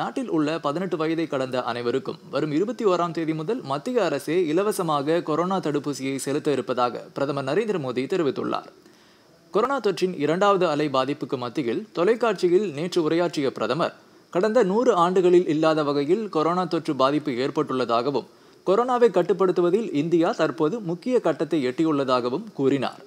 நாட்டில் உள்ள பதினெட்டு வயதை கடந்த அனைவருக்கும் வரும் இருபத்தி ஓராம் தேதி முதல் மத்திய அரசே இலவசமாக கொரோனா தடுப்பூசியை செலுத்த இருப்பதாக பிரதமர் நரேந்திர மோடி தெரிவித்துள்ளார் கொரோனா தொற்றின் இரண்டாவது அலை பாதிப்புக்கு மத்தியில் தொலைக்காட்சியில் நேற்று உரையாற்றிய பிரதமர் கடந்த நூறு ஆண்டுகளில் இல்லாத வகையில் கொரோனா தொற்று பாதிப்பு ஏற்பட்டுள்ளதாகவும் கொரோனாவை கட்டுப்படுத்துவதில் இந்தியா தற்போது முக்கிய கட்டத்தை எட்டியுள்ளதாகவும் கூறினார்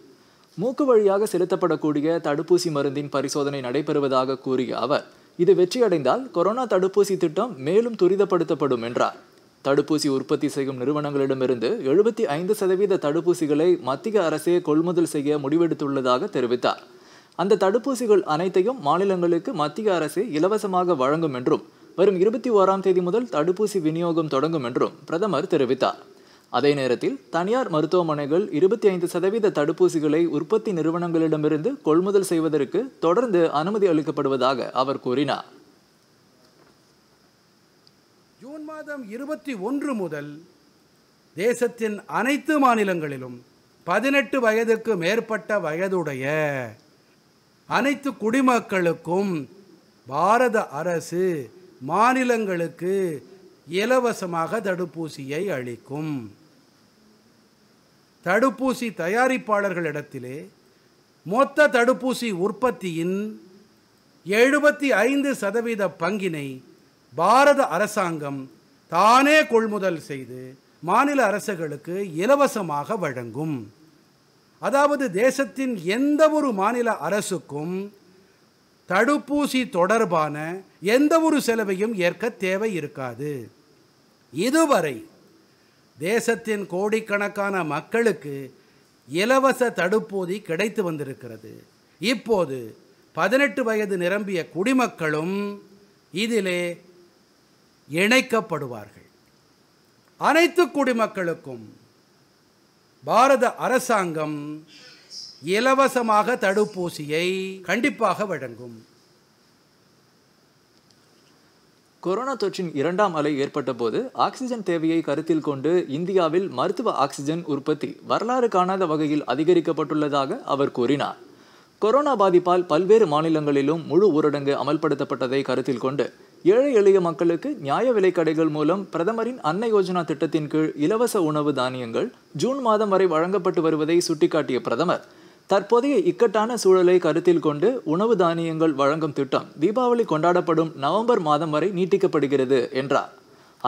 மூக்கு வழியாக செலுத்தப்படக்கூடிய தடுப்பூசி மருந்தின் பரிசோதனை நடைபெறுவதாக கூறிய அவர் இது வெற்றியடைந்தால் கொரோனா தடுப்பூசி திட்டம் மேலும் துரிதப்படுத்தப்படும் என்றார் தடுப்பூசி உற்பத்தி செய்யும் நிறுவனங்களிடமிருந்து எழுபத்தி ஐந்து சதவீத தடுப்பூசிகளை மத்திய அரசே கொள்முதல் செய்ய முடிவெடுத்துள்ளதாக தெரிவித்தார் அந்த தடுப்பூசிகள் அனைத்தையும் மாநிலங்களுக்கு மத்திய அரசு இலவசமாக வழங்கும் என்றும் வரும் இருபத்தி ஓராம் தேதி முதல் தடுப்பூசி விநியோகம் தொடங்கும் என்றும் பிரதமர் தெரிவித்தார் அதே நேரத்தில் தனியார் மருத்துவமனைகள் இருபத்தி ஐந்து சதவீத தடுப்பூசிகளை உற்பத்தி நிறுவனங்களிடமிருந்து கொள்முதல் செய்வதற்கு தொடர்ந்து அனுமதி அளிக்கப்படுவதாக அவர் கூறினார் ஜூன் மாதம் இருபத்தி ஒன்று முதல் தேசத்தின் அனைத்து மாநிலங்களிலும் பதினெட்டு வயதுக்கு மேற்பட்ட வயதுடைய அனைத்து குடிமக்களுக்கும் பாரத அரசு மாநிலங்களுக்கு இலவசமாக தடுப்பூசியை அளிக்கும் தடுப்பூசி தயாரிப்பாளர்களிடத்திலே மொத்த தடுப்பூசி உற்பத்தியின் எழுபத்தி ஐந்து சதவீத பங்கினை பாரத அரசாங்கம் தானே கொள்முதல் செய்து மாநில அரசுகளுக்கு இலவசமாக வழங்கும் அதாவது தேசத்தின் எந்த ஒரு மாநில அரசுக்கும் தடுப்பூசி தொடர்பான எந்த ஒரு செலவையும் ஏற்க தேவை இருக்காது இதுவரை தேசத்தின் கோடிக்கணக்கான மக்களுக்கு இலவச தடுப்பூதி கிடைத்து வந்திருக்கிறது இப்போது பதினெட்டு வயது நிரம்பிய குடிமக்களும் இதிலே இணைக்கப்படுவார்கள் அனைத்து குடிமக்களுக்கும் பாரத அரசாங்கம் இலவசமாக தடுப்பூசியை கண்டிப்பாக வழங்கும் கொரோனா தொற்றின் இரண்டாம் அலை ஏற்பட்ட போது ஆக்சிஜன் தேவையை கருத்தில் கொண்டு இந்தியாவில் மருத்துவ ஆக்சிஜன் உற்பத்தி வரலாறு காணாத வகையில் அதிகரிக்கப்பட்டுள்ளதாக அவர் கூறினார் கொரோனா பாதிப்பால் பல்வேறு மாநிலங்களிலும் முழு ஊரடங்கு அமல்படுத்தப்பட்டதை கருத்தில் கொண்டு ஏழை எளிய மக்களுக்கு நியாய விலை கடைகள் மூலம் பிரதமரின் அன்ன யோஜனா திட்டத்தின் கீழ் இலவச உணவு தானியங்கள் ஜூன் மாதம் வரை வழங்கப்பட்டு வருவதை சுட்டிக்காட்டிய பிரதமர் தற்போதைய இக்கட்டான சூழலை கருத்தில் கொண்டு உணவு தானியங்கள் வழங்கும் திட்டம் தீபாவளி கொண்டாடப்படும் நவம்பர் மாதம் வரை நீட்டிக்கப்படுகிறது என்றார்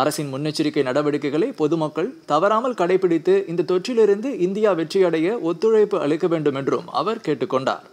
அரசின் முன்னெச்சரிக்கை நடவடிக்கைகளை பொதுமக்கள் தவறாமல் கடைபிடித்து இந்த தொற்றிலிருந்து இந்தியா வெற்றியடைய ஒத்துழைப்பு அளிக்க வேண்டும் என்றும் அவர் கேட்டுக்கொண்டார்